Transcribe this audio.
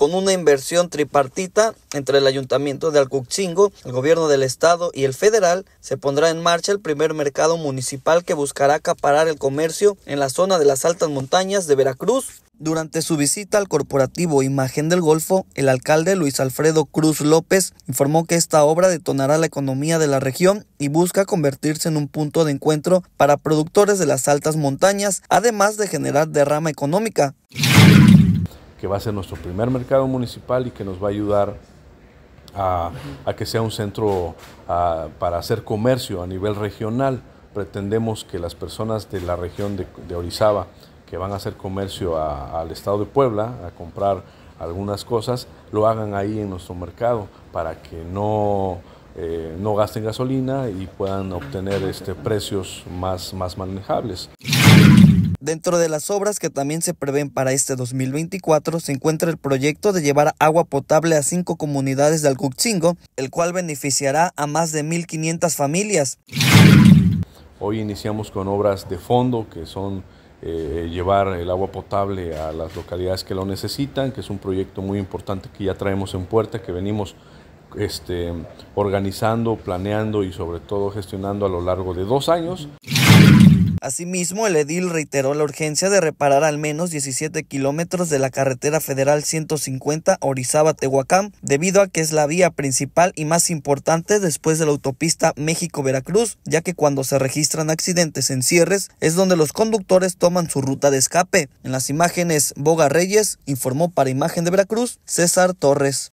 con una inversión tripartita entre el Ayuntamiento de Alcuchingo, el Gobierno del Estado y el Federal, se pondrá en marcha el primer mercado municipal que buscará acaparar el comercio en la zona de las altas montañas de Veracruz. Durante su visita al corporativo Imagen del Golfo, el alcalde Luis Alfredo Cruz López informó que esta obra detonará la economía de la región y busca convertirse en un punto de encuentro para productores de las altas montañas, además de generar derrama económica que va a ser nuestro primer mercado municipal y que nos va a ayudar a, que sea un centro para hacer comercio a nivel regional. Pretendemos que las personas de la región de, Orizaba que van a hacer comercio al estado de Puebla a comprar algunas cosas, lo hagan ahí en nuestro mercado para que no, eh, no gasten gasolina y puedan obtener este, precios más, más manejables. Dentro de las obras que también se prevén para este 2024 se encuentra el proyecto de llevar agua potable a cinco comunidades de Alcuchingo, el cual beneficiará a más de 1.500 familias. Hoy iniciamos con obras de fondo que son eh, llevar el agua potable a las localidades que lo necesitan, que es un proyecto muy importante que ya traemos en puerta, que venimos este, organizando, planeando y sobre todo gestionando a lo largo de dos años. Asimismo, el edil reiteró la urgencia de reparar al menos 17 kilómetros de la carretera federal 150 Orizaba-Tehuacán, debido a que es la vía principal y más importante después de la autopista México-Veracruz, ya que cuando se registran accidentes en cierres es donde los conductores toman su ruta de escape. En las imágenes, Boga Reyes informó para Imagen de Veracruz, César Torres.